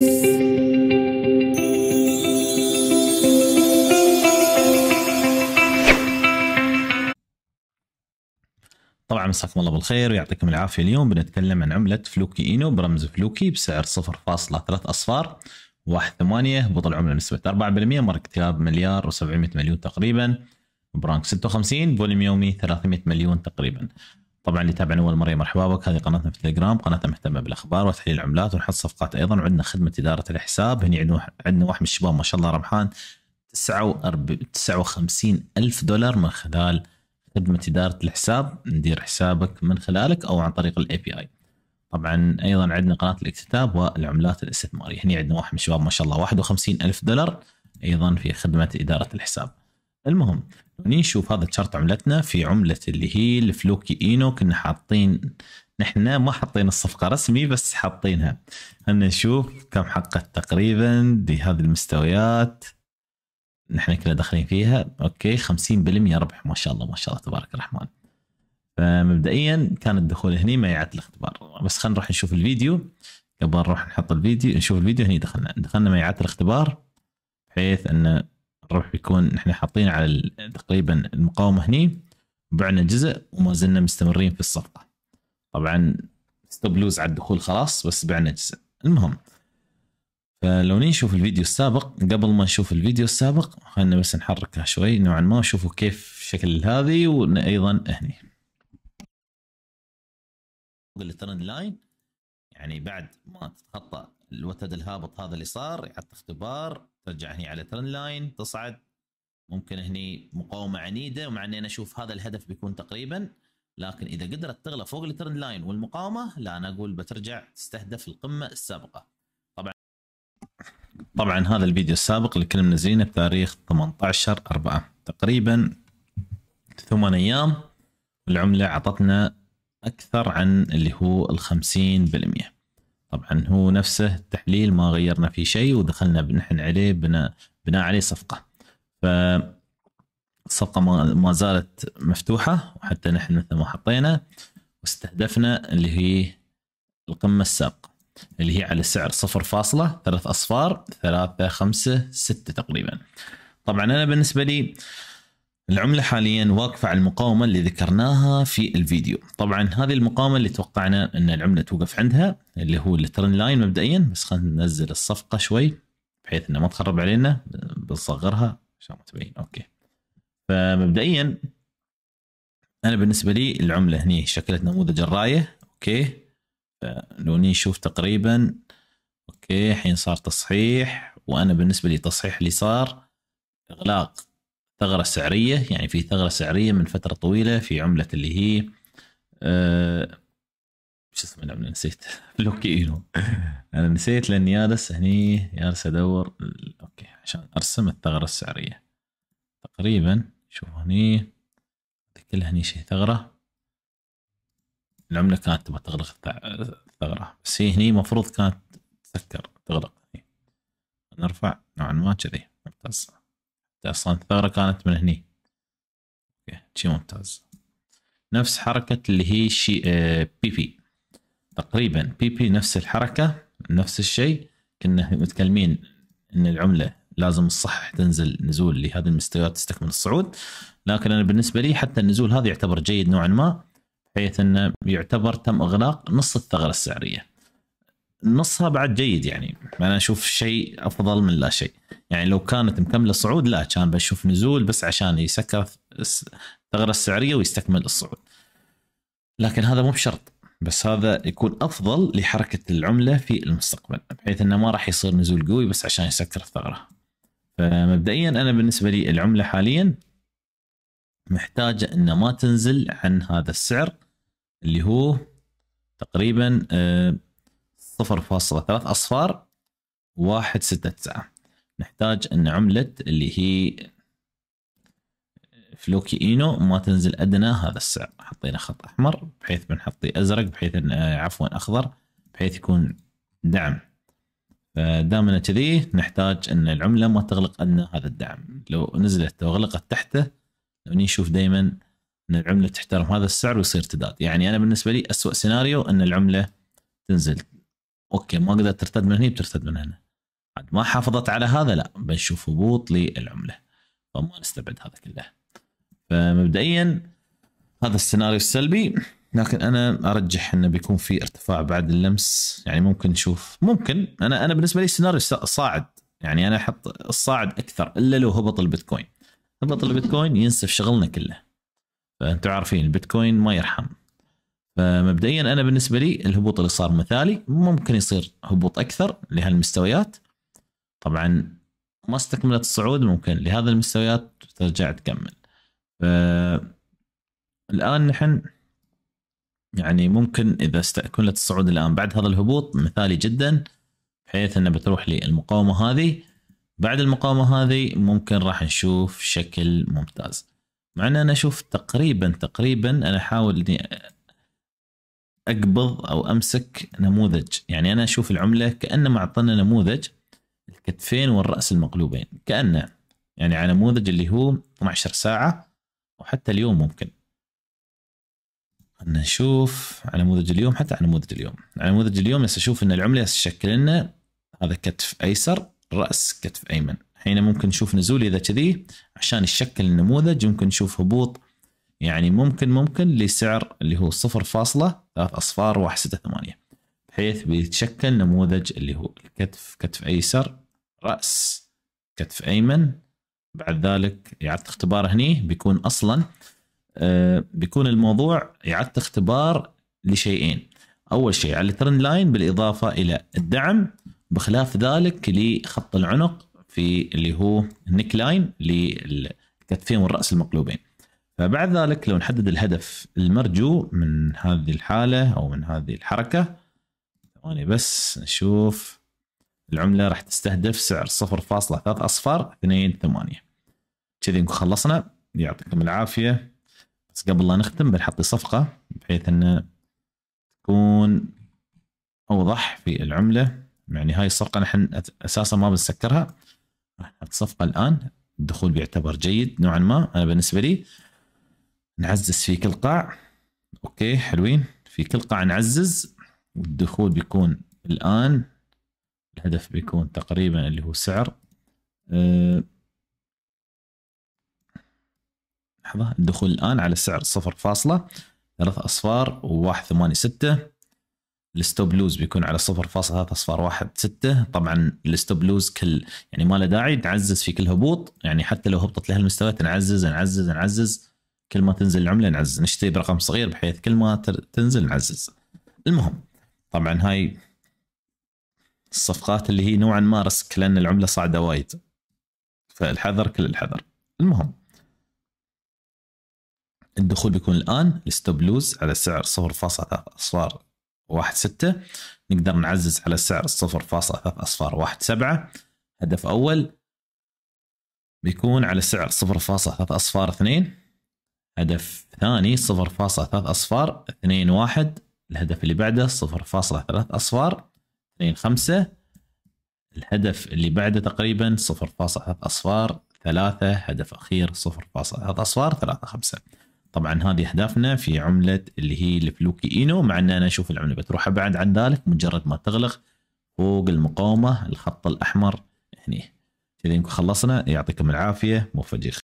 طبعا مساكم الله بالخير ويعطيكم العافيه اليوم بنتكلم عن عمله فلوكي اينو برمز فلوكي بسعر 0.3 اصفار 1.8 هبوط بطل عمله نسبه 4% مارك اكتساب مليار و700 مليون تقريبا برانك 56 فوليوم يومي 300 مليون تقريبا طبعا اللي يتابعنا اول مره مرحبا بك هذه قناتنا في تليجرام قناتنا مهتمه بالاخبار وتحليل العملات ونحط صفقات ايضا وعندنا خدمه اداره الحساب هنا عندنا واحد من الشباب ما شاء الله رمحان 59 ألف دولار من خلال خدمة إدارة الحساب ندير حسابك من خلالك أو عن طريق الاي بي اي طبعا أيضا عندنا قناة الاكتتاب والعملات الاستثمارية هنا عندنا واحد من الشباب ما شاء الله 51 ألف دولار أيضا في خدمة إدارة الحساب المهم نشوف هذا الشرط عملتنا في عملة اللي هي الفلوكي اينو كنا حاطين نحن ما حاطين الصفقة رسمي بس حاطينها خلينا نشوف كم حقت تقريبا بهذه المستويات نحن كنا داخلين فيها اوكي 50% ربح ما شاء الله ما شاء الله تبارك الرحمن فمبدئيا كان الدخول هني ما يعد الاختبار بس خلينا نروح نشوف الفيديو قبل نروح نحط الفيديو نشوف الفيديو هني دخلنا دخلنا ما يعد الاختبار بحيث انه الربح بيكون نحن حاطين على تقريبا المقاومه هني بعنا جزء وما زلنا مستمرين في الصفقه طبعا ستوب لوز على الدخول خلاص بس بعنا جزء المهم فلو نشوف الفيديو السابق قبل ما نشوف الفيديو السابق خلينا بس نحركها شوي نوعا ما وشوفوا كيف شكل هذه وايضا هني الترند لاين يعني بعد ما تتخطى الوتد الهابط هذا اللي صار يحط اختبار ترجع هني على ترن لاين تصعد ممكن هني مقاومه عنيده ومع اني انا اشوف هذا الهدف بيكون تقريبا لكن اذا قدرت تغلى فوق الترن لاين والمقاومه لا انا اقول بترجع تستهدف القمه السابقه طبعا طبعا هذا الفيديو السابق اللي كنا منزلينه بتاريخ 18 4 تقريبا ثمان ايام العمله عطتنا أكثر عن اللي هو ال 50% طبعا هو نفسه التحليل ما غيرنا فيه شيء ودخلنا نحن عليه بناء بناء عليه صفقة ف الصفقة ما زالت مفتوحة وحتى نحن مثل ما حطينا واستهدفنا اللي هي القمة السابقة اللي هي على سعر صفر فاصلة ثلاث أصفار ثلاثة خمسة ستة تقريبا طبعا أنا بالنسبة لي العملة حاليا واقفة على المقاومة اللي ذكرناها في الفيديو طبعا هذه المقاومة اللي توقعنا ان العملة توقف عندها اللي هو الترن لاين مبدئيا بس خلينا ننزل الصفقة شوي بحيث انها ما تخرب علينا بنصغرها عشان ما تبين اوكي فمبدئيا انا بالنسبة لي العملة هني شكلت نموذج الراية اوكي لو نشوف تقريبا اوكي الحين صار تصحيح وانا بالنسبة لي تصحيح اللي صار اغلاق ثغرة سعرية يعني في ثغرة سعرية من فترة طويلة في عملة اللي هي أه شو اسمه لا نسيت بلوكينو انا نسيت لان يارس هني يارس ادور اوكي عشان ارسم الثغرة السعرية تقريبا شوف هني كل هني شيء ثغرة العملة كانت تبغى تغلق الثغرة بس هي هني المفروض كانت تسكر تغلق نرفع نوعا ما كذي ممتاز اصلا الثغرة كانت من هني اوكي شي ممتاز نفس حركة اللي هي شي بي آه، بي تقريبا بي بي نفس الحركة نفس الشيء كنا متكلمين ان العملة لازم الصح تنزل نزول لهذه المستويات تستكمل الصعود لكن انا بالنسبة لي حتى النزول هذا يعتبر جيد نوعا ما بحيث انه يعتبر تم اغلاق نص الثغرة السعرية نصها بعد جيد يعني انا اشوف شيء افضل من لا شيء يعني لو كانت مكمله صعود لا كان بشوف نزول بس عشان يسكر الثغره السعريه ويستكمل الصعود لكن هذا مو بشرط بس هذا يكون افضل لحركه العمله في المستقبل بحيث انه ما راح يصير نزول قوي بس عشان يسكر الثغره فمبدئيا انا بالنسبه لي العمله حاليا محتاجه انه ما تنزل عن هذا السعر اللي هو تقريبا آه، 0.3 أصفار 169 نحتاج أن عملة اللي هي فلوكي إينو ما تنزل أدنى هذا السعر حطينا خط أحمر بحيث بنحطي أزرق بحيث إن آه، عفوا أخضر بحيث يكون دعم فدامنا كذي نحتاج أن العملة ما تغلق أدنى هذا الدعم لو نزلت وغلقت تحته نشوف دايما أن العملة تحترم هذا السعر ويصير تداد يعني أنا بالنسبة لي أسوأ سيناريو أن العملة تنزل اوكي ما قدرت ترتد من هنا بترتد من هنا عاد ما حافظت على هذا لا بنشوف هبوط للعمله فما نستبعد هذا كله فمبدئيا هذا السيناريو السلبي لكن انا ارجح انه بيكون في ارتفاع بعد اللمس يعني ممكن نشوف ممكن انا انا بالنسبه لي السيناريو صاعد يعني انا احط الصاعد اكثر الا لو هبط البيتكوين هبط البيتكوين ينسف شغلنا كله فانتم عارفين البيتكوين ما يرحم فمبدئيا انا بالنسبه لي الهبوط اللي صار مثالي ممكن يصير هبوط اكثر لهالمستويات طبعا ما استكملت الصعود ممكن لهذه المستويات ترجع تكمل ف الان نحن يعني ممكن اذا استكملت الصعود الان بعد هذا الهبوط مثالي جدا بحيث انه بتروح للمقاومه هذه بعد المقاومه هذه ممكن راح نشوف شكل ممتاز مع ان انا اشوف تقريبا تقريبا انا احاول اني اقبض او امسك نموذج يعني انا اشوف العمله كانه معطينا نموذج الكتفين والراس المقلوبين كانه يعني على نموذج اللي هو 12 ساعه وحتى اليوم ممكن نشوف على نموذج اليوم حتى على نموذج اليوم على نموذج اليوم بس اشوف ان العمله تشكل لنا هذا كتف ايسر راس كتف ايمن هنا ممكن نشوف نزول اذا كذي عشان يشكل النموذج ممكن نشوف هبوط يعني ممكن ممكن لسعر اللي هو 0.3 أصفار 168 بحيث بيتشكل نموذج اللي هو الكتف كتف أيسر رأس كتف أيمن بعد ذلك إعادة اختبار هني بيكون أصلا آه، بيكون الموضوع إعادة اختبار لشيئين أول شيء على الترند لاين بالإضافة إلى الدعم بخلاف ذلك لخط العنق في اللي هو النيك لاين للكتفين والرأس المقلوبين فبعد ذلك لو نحدد الهدف المرجو من هذه الحالة أو من هذه الحركة ثواني بس نشوف العملة راح تستهدف سعر 0.3 أصفر ثمانية كذي نكون خلصنا يعطيكم العافية بس قبل لا نختم بنحط صفقة بحيث أن تكون أوضح في العملة يعني هاي الصفقة نحن أساسا ما بنسكرها راح نحط صفقة الآن الدخول بيعتبر جيد نوعا ما أنا بالنسبة لي نعزز في كل قاع اوكي حلوين في كل قاع نعزز والدخول بيكون الان الهدف بيكون تقريبا اللي هو سعر أه لحظة الدخول الآن على سعر صفر فاصلة ثلاث أصفار وواحد ثمانية ستة الستوب لوز بيكون على صفر فاصلة ثلاث أصفار واحد ستة طبعا الستوب لوز كل يعني ما له داعي تعزز في كل هبوط يعني حتى لو هبطت لهالمستويات نعزز نعزز نعزز نعزز كل ما تنزل العمله نعزز نشتري برقم صغير بحيث كل ما تنزل نعزز المهم طبعا هاي الصفقات اللي هي نوعا ما ريسك لان العمله صاعده وايد فالحذر كل الحذر المهم الدخول بيكون الان الستوب لوز على سعر 0.3 اصفار 1.6 نقدر نعزز على سعر 0.3 اصفار 1.7 هدف اول بيكون على سعر 0.3 اصفار 2 هدف ثاني 0.3 اصفار 2 1 الهدف اللي بعده 0.3 اصفار 2 5 الهدف اللي بعده تقريبا 0.3 اصفار 3 هدف اخير 0.3 اصفار 3 5 طبعا هذه اهدافنا في عمله اللي هي الفلوكي اينو مع ان انا اشوف العمله بتروح ابعد عن ذلك مجرد ما تغلق فوق المقاومه الخط الاحمر هني كذا نكون خلصنا يعطيكم العافيه موفق